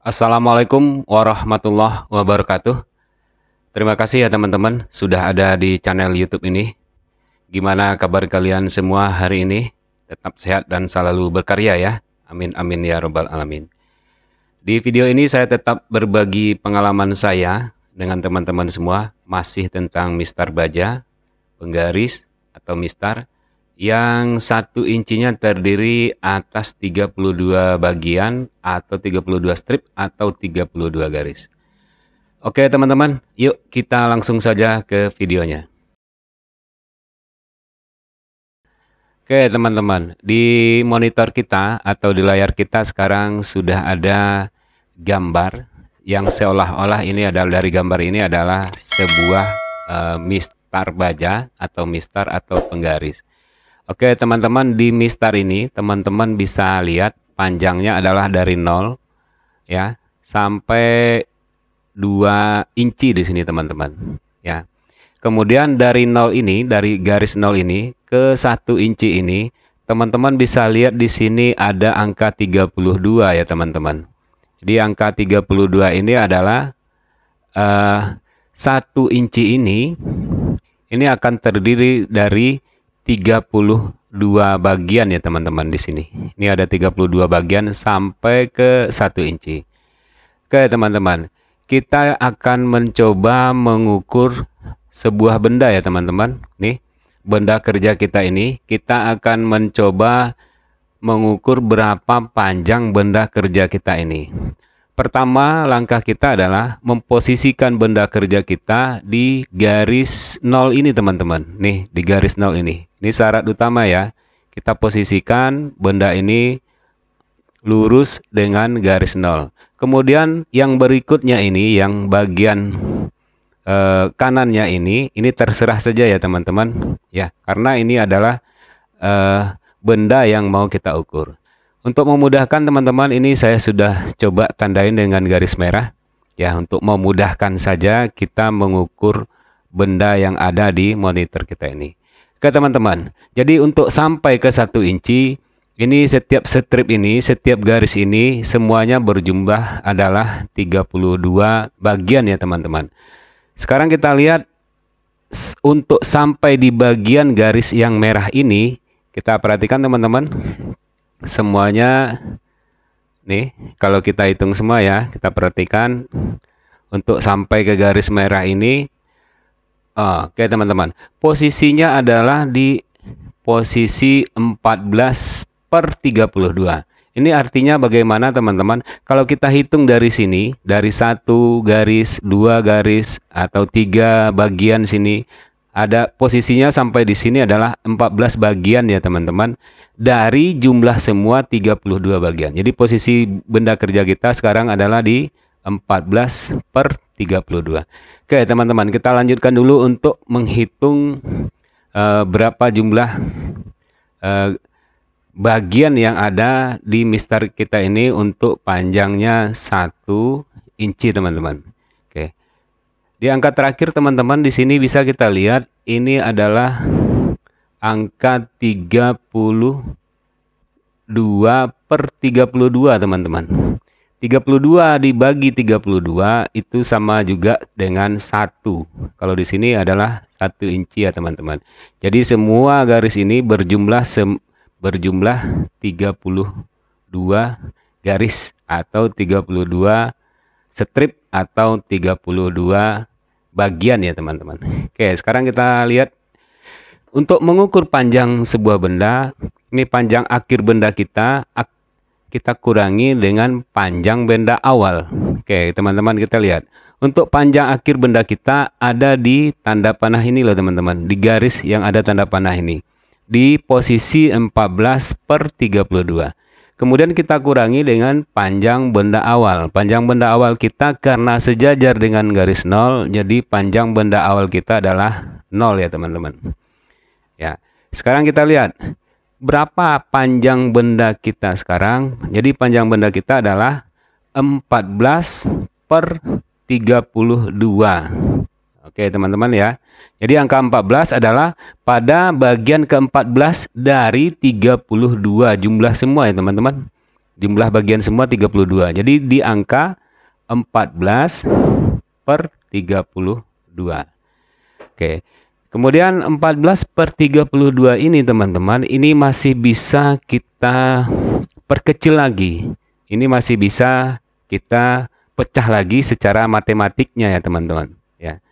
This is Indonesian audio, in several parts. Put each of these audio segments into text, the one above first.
Assalamualaikum warahmatullahi wabarakatuh. Terima kasih ya teman-teman sudah ada di channel YouTube ini. Gimana kabar kalian semua hari ini? Tetap sehat dan selalu berkarya ya. Amin amin ya robbal alamin. Di video ini saya tetap berbagi pengalaman saya dengan teman-teman semua masih tentang mistar baja, penggaris atau mistar yang satu incinya terdiri atas 32 bagian atau 32 strip atau 32 garis. Oke teman-teman, yuk kita langsung saja ke videonya. Oke teman-teman, di monitor kita atau di layar kita sekarang sudah ada gambar yang seolah-olah ini adalah dari gambar ini adalah sebuah uh, eh, mistar baja atau mistar atau penggaris. Oke teman-teman di mistar ini teman-teman bisa lihat panjangnya adalah dari 0 ya sampai 2 inci di sini teman-teman ya. Kemudian dari 0 ini dari garis 0 ini ke 1 inci ini teman-teman bisa lihat di sini ada angka 32 ya teman-teman. Jadi angka 32 ini adalah uh, eh, 1 inci ini ini akan terdiri dari 32 bagian ya teman-teman di sini. Ini ada 32 bagian sampai ke 1 inci. Oke teman-teman, kita akan mencoba mengukur sebuah benda ya teman-teman. Nih, benda kerja kita ini, kita akan mencoba mengukur berapa panjang benda kerja kita ini. Pertama, langkah kita adalah memposisikan benda kerja kita di garis nol ini, teman-teman. Nih, di garis nol ini. Ini syarat utama ya. Kita posisikan benda ini lurus dengan garis nol. Kemudian yang berikutnya ini, yang bagian eh, kanannya ini, ini terserah saja ya teman-teman. Ya, karena ini adalah eh, benda yang mau kita ukur. Untuk memudahkan teman-teman ini saya sudah coba tandain dengan garis merah. Ya, untuk memudahkan saja kita mengukur benda yang ada di monitor kita ini. Oke teman-teman, jadi untuk sampai ke satu inci, ini setiap strip ini, setiap garis ini, semuanya berjumlah adalah 32 bagian ya teman-teman. Sekarang kita lihat untuk sampai di bagian garis yang merah ini, kita perhatikan teman-teman semuanya nih kalau kita hitung semua ya kita perhatikan untuk sampai ke garis merah ini oke teman-teman posisinya adalah di posisi 14 per 32 ini artinya bagaimana teman-teman? Kalau kita hitung dari sini, dari satu garis, dua garis, atau tiga bagian sini, ada posisinya sampai di sini adalah 14 bagian ya teman-teman dari jumlah semua 32 bagian. Jadi posisi benda kerja kita sekarang adalah di 14 per 32. Oke teman-teman kita lanjutkan dulu untuk menghitung uh, berapa jumlah uh, bagian yang ada di mister kita ini untuk panjangnya satu inci teman-teman. Di angka terakhir teman-teman di sini bisa kita lihat ini adalah angka 32 per 32 teman-teman. 32 dibagi 32 itu sama juga dengan 1. Kalau di sini adalah 1 inci ya teman-teman. Jadi semua garis ini berjumlah sem berjumlah 32 garis atau 32 strip atau 32 bagian ya teman-teman. Oke, sekarang kita lihat untuk mengukur panjang sebuah benda, ini panjang akhir benda kita kita kurangi dengan panjang benda awal. Oke, teman-teman kita lihat. Untuk panjang akhir benda kita ada di tanda panah ini loh teman-teman, di garis yang ada tanda panah ini. Di posisi 14 per 32. Kemudian kita kurangi dengan panjang benda awal. Panjang benda awal kita karena sejajar dengan garis nol, jadi panjang benda awal kita adalah nol ya teman-teman. Ya. Sekarang kita lihat berapa panjang benda kita sekarang. Jadi panjang benda kita adalah 14 per 32. Oke teman-teman ya. Jadi angka 14 adalah pada bagian ke-14 dari 32 jumlah semua ya teman-teman. Jumlah bagian semua 32. Jadi di angka 14 per 32. Oke. Kemudian 14 per 32 ini teman-teman, ini masih bisa kita perkecil lagi. Ini masih bisa kita pecah lagi secara matematiknya ya teman-teman. Ya.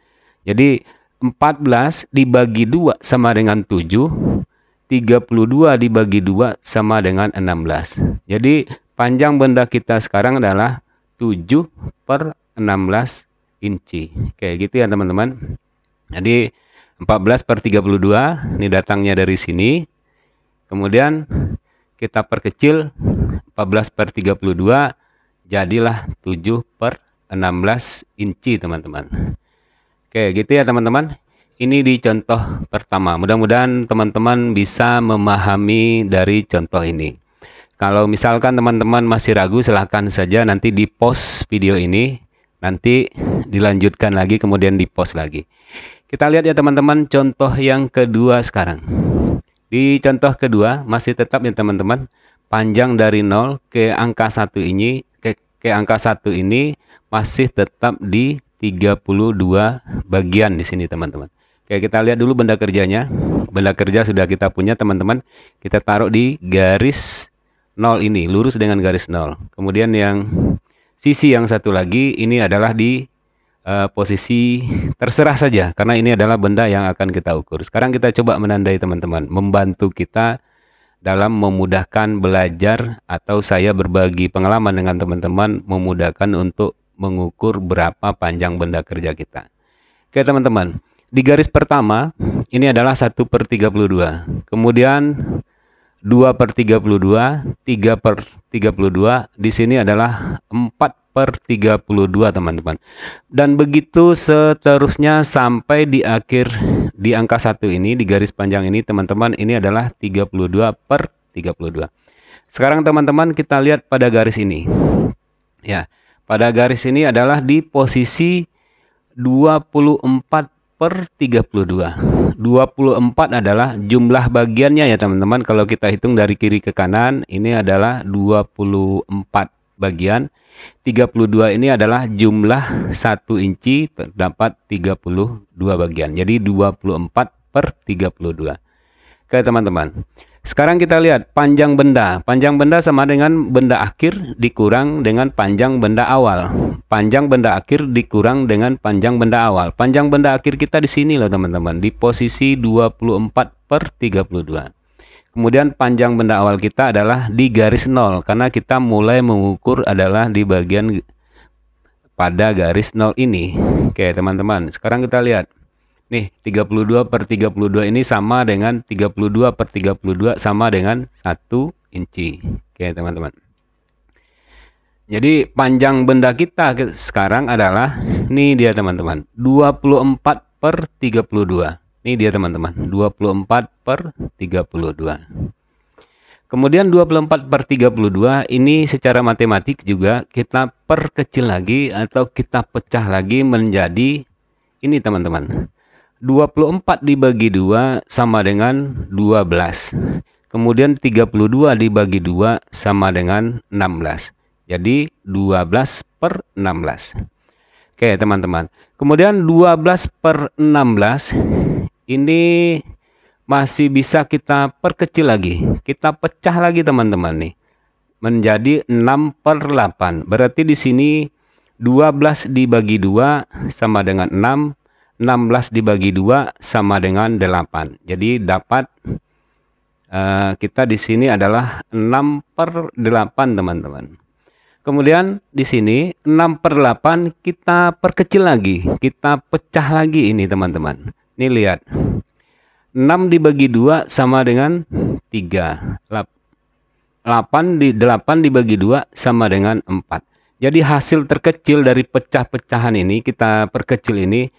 Jadi 14 dibagi 2 sama dengan 7, 32 dibagi 2 sama dengan 16. Jadi panjang benda kita sekarang adalah 7 per 16 inci. Kayak gitu ya teman-teman. Jadi 14 per 32 ini datangnya dari sini. Kemudian kita perkecil 14 per 32 jadilah 7 per 16 inci teman-teman. Oke, gitu ya teman-teman. Ini di contoh pertama. Mudah-mudahan teman-teman bisa memahami dari contoh ini. Kalau misalkan teman-teman masih ragu, silahkan saja nanti di post video ini. Nanti dilanjutkan lagi, kemudian di post lagi. Kita lihat ya teman-teman contoh yang kedua sekarang. Di contoh kedua masih tetap ya teman-teman panjang dari 0 ke angka satu ini ke, ke angka satu ini masih tetap di 32 bagian di sini teman-teman. Oke, kita lihat dulu benda kerjanya. Benda kerja sudah kita punya teman-teman. Kita taruh di garis 0 ini, lurus dengan garis 0. Kemudian yang sisi yang satu lagi ini adalah di uh, posisi terserah saja karena ini adalah benda yang akan kita ukur. Sekarang kita coba menandai teman-teman, membantu kita dalam memudahkan belajar atau saya berbagi pengalaman dengan teman-teman memudahkan untuk mengukur berapa panjang benda kerja kita. Oke teman-teman, di garis pertama ini adalah 1 per 32. Kemudian 2 per 32, 3 per 32, di sini adalah 4 per 32 teman-teman. Dan begitu seterusnya sampai di akhir di angka 1 ini, di garis panjang ini teman-teman, ini adalah 32 per 32. Sekarang teman-teman kita lihat pada garis ini. Ya, pada garis ini adalah di posisi 24 per 32. 24 adalah jumlah bagiannya ya teman-teman. Kalau kita hitung dari kiri ke kanan, ini adalah 24 bagian. 32 ini adalah jumlah 1 inci terdapat 32 bagian. Jadi 24 per 32. Oke teman-teman. Sekarang kita lihat panjang benda. Panjang benda sama dengan benda akhir dikurang dengan panjang benda awal. Panjang benda akhir dikurang dengan panjang benda awal. Panjang benda akhir kita di sini loh teman-teman. Di posisi 24 per 32. Kemudian panjang benda awal kita adalah di garis 0. Karena kita mulai mengukur adalah di bagian pada garis 0 ini. Oke teman-teman sekarang kita lihat. Nih, 32 per 32 ini sama dengan 32 per 32 sama dengan 1 inci. Oke, teman-teman. Jadi panjang benda kita sekarang adalah nih dia teman-teman 24 per 32 Nih dia teman-teman 24 per 32 Kemudian 24 per 32 ini secara matematik juga kita perkecil lagi atau kita pecah lagi menjadi ini teman-teman 24 dibagi 2 sama dengan 12. Kemudian 32 dibagi 2 sama dengan 16. Jadi 12 per 16. Oke teman-teman. Kemudian 12 per 16 ini masih bisa kita perkecil lagi. Kita pecah lagi teman-teman nih. Menjadi 6 per 8. Berarti di sini 12 dibagi 2 sama dengan 6. 16 dibagi 2 sama dengan 8. Jadi dapat uh, kita di sini adalah 6 per 8 teman-teman. Kemudian di sini 6 per 8 kita perkecil lagi. Kita pecah lagi ini teman-teman. Ini lihat. 6 dibagi 2 sama dengan 3. 8 di 8 dibagi 2 sama dengan 4. Jadi hasil terkecil dari pecah-pecahan ini kita perkecil ini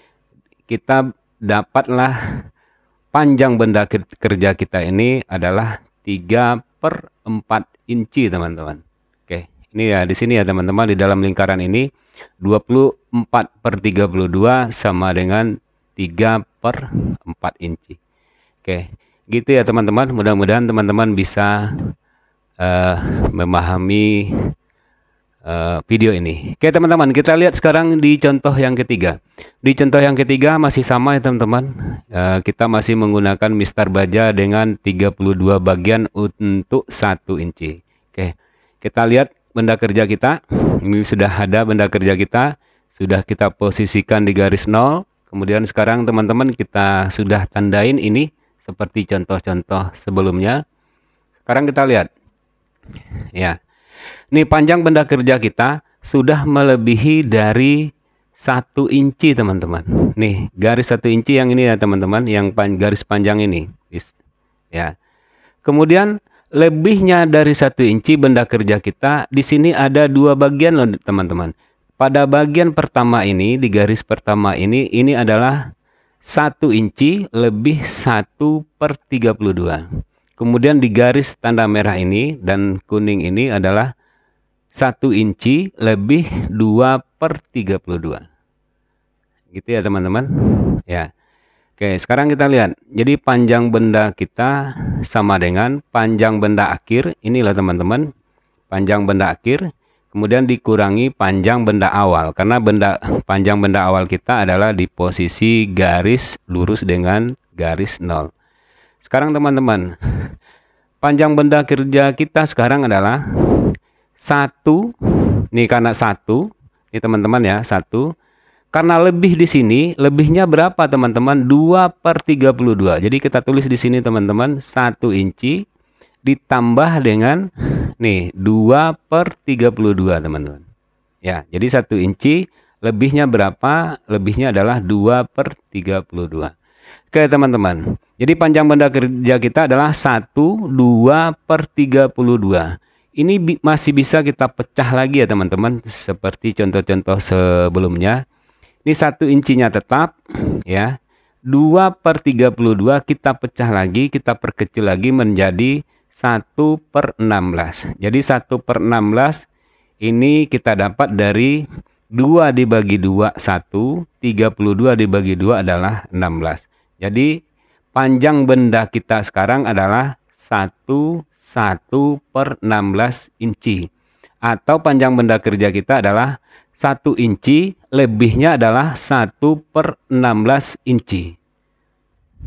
kita dapatlah panjang benda kerja kita ini adalah 3 per 4 inci teman-teman. Oke, ini ya di sini ya teman-teman di dalam lingkaran ini 24 per 32 sama dengan 3 per 4 inci. Oke, gitu ya teman-teman. Mudah-mudahan teman-teman bisa uh, memahami Eh, video ini. Oke teman-teman, kita lihat sekarang di contoh yang ketiga. Di contoh yang ketiga masih sama ya teman-teman. Eh, kita masih menggunakan mistar baja dengan 32 bagian untuk 1 inci. Oke, kita lihat benda kerja kita. Ini sudah ada benda kerja kita. Sudah kita posisikan di garis nol. Kemudian sekarang teman-teman kita sudah tandain ini seperti contoh-contoh sebelumnya. Sekarang kita lihat. Ya, Nih panjang benda kerja kita sudah melebihi dari satu inci teman-teman. Nih garis satu inci yang ini ya teman-teman, yang pan garis panjang ini, ya. Kemudian lebihnya dari satu inci benda kerja kita di sini ada dua bagian loh teman-teman. Pada bagian pertama ini di garis pertama ini ini adalah satu inci lebih satu per tiga puluh dua. Kemudian di garis tanda merah ini dan kuning ini adalah 1 inci lebih 2 per 32 gitu ya teman-teman ya Oke sekarang kita lihat jadi panjang benda kita sama dengan panjang benda akhir inilah teman-teman panjang benda akhir kemudian dikurangi panjang benda awal karena benda panjang benda awal kita adalah di posisi garis lurus dengan garis nol. sekarang teman-teman panjang benda kerja kita sekarang adalah satu, nih karena satu, ini teman-teman ya, satu. Karena lebih di sini, lebihnya berapa teman-teman? 2 per 32. Jadi kita tulis di sini teman-teman, -teman, inci ditambah dengan nih 2 per 32 teman-teman. Ya, jadi satu inci lebihnya berapa? Lebihnya adalah 2 per 32. Oke teman-teman, jadi panjang benda kerja kita adalah 1, 2 per 32 ini bi masih bisa kita pecah lagi ya teman-teman seperti contoh-contoh sebelumnya ini satu incinya tetap ya 2 per 32 kita pecah lagi kita perkecil lagi menjadi 1 per 16 jadi 1 per 16 ini kita dapat dari 2 dibagi 2 1 32 dibagi 2 adalah 16 jadi panjang benda kita sekarang adalah 1, 1 per 16 inci. Atau panjang benda kerja kita adalah 1 inci, lebihnya adalah 1 per 16 inci.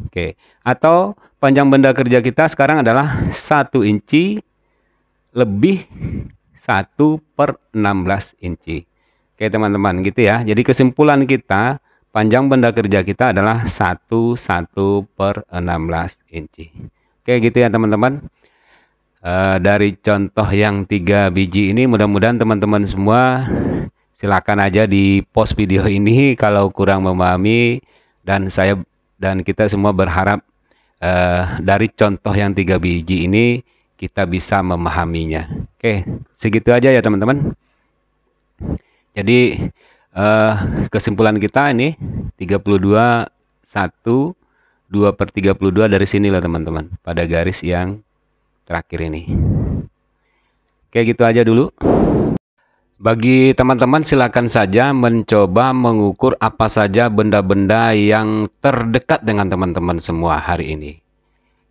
Oke, atau panjang benda kerja kita sekarang adalah 1 inci lebih 1 per 16 inci. Oke teman-teman gitu ya. Jadi kesimpulan kita panjang benda kerja kita adalah 1 1 per 16 inci. Oke gitu ya teman-teman. Uh, dari contoh yang tiga biji ini mudah-mudahan teman-teman semua silakan aja di post video ini kalau kurang memahami dan saya dan kita semua berharap uh, dari contoh yang tiga biji ini kita bisa memahaminya. Oke, segitu aja ya teman-teman. Jadi uh, kesimpulan kita ini 32 1 2 per 32 dari sini lah teman-teman pada garis yang terakhir ini oke gitu aja dulu bagi teman-teman silakan saja mencoba mengukur apa saja benda-benda yang terdekat dengan teman-teman semua hari ini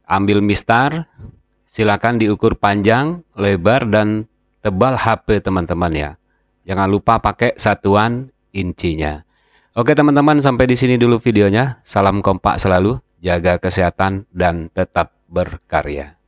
ambil mistar silakan diukur panjang lebar dan tebal HP teman-teman ya jangan lupa pakai satuan incinya Oke teman-teman sampai di sini dulu videonya. Salam kompak selalu jaga kesehatan, dan tetap berkarya.